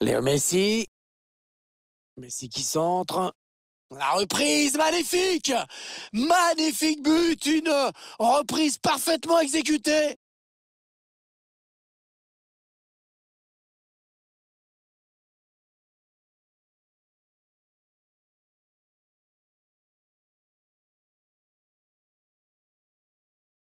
Léo Messi. Messi qui centre. La reprise magnifique Magnifique but Une reprise parfaitement exécutée